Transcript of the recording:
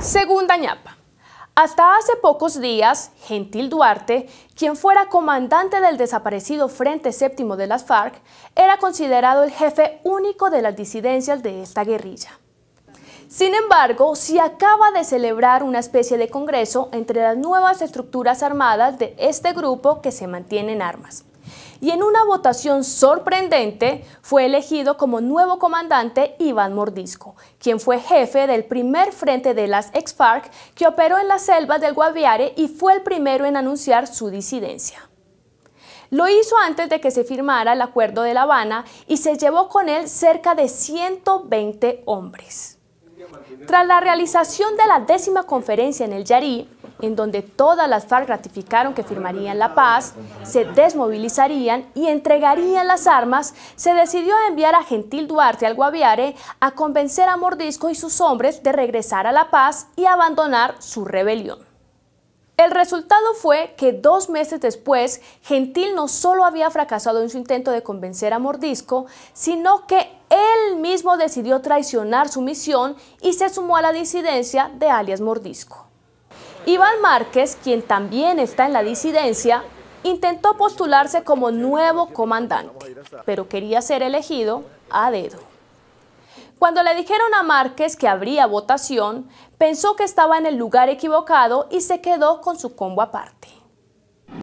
Segunda ñapa. Hasta hace pocos días, Gentil Duarte, quien fuera comandante del desaparecido Frente Séptimo de las FARC, era considerado el jefe único de las disidencias de esta guerrilla. Sin embargo, se acaba de celebrar una especie de congreso entre las nuevas estructuras armadas de este grupo que se mantiene en armas y en una votación sorprendente fue elegido como nuevo comandante Iván Mordisco, quien fue jefe del primer frente de las ex-FARC que operó en las selvas del Guaviare y fue el primero en anunciar su disidencia. Lo hizo antes de que se firmara el Acuerdo de La Habana y se llevó con él cerca de 120 hombres. Tras la realización de la décima conferencia en el Yarí, en donde todas las FARC ratificaron que firmarían la paz, se desmovilizarían y entregarían las armas, se decidió enviar a Gentil Duarte al Guaviare a convencer a Mordisco y sus hombres de regresar a la paz y abandonar su rebelión. El resultado fue que dos meses después, Gentil no solo había fracasado en su intento de convencer a Mordisco, sino que él mismo decidió traicionar su misión y se sumó a la disidencia de alias Mordisco. Iván Márquez, quien también está en la disidencia, intentó postularse como nuevo comandante, pero quería ser elegido a dedo. Cuando le dijeron a Márquez que habría votación, pensó que estaba en el lugar equivocado y se quedó con su combo aparte.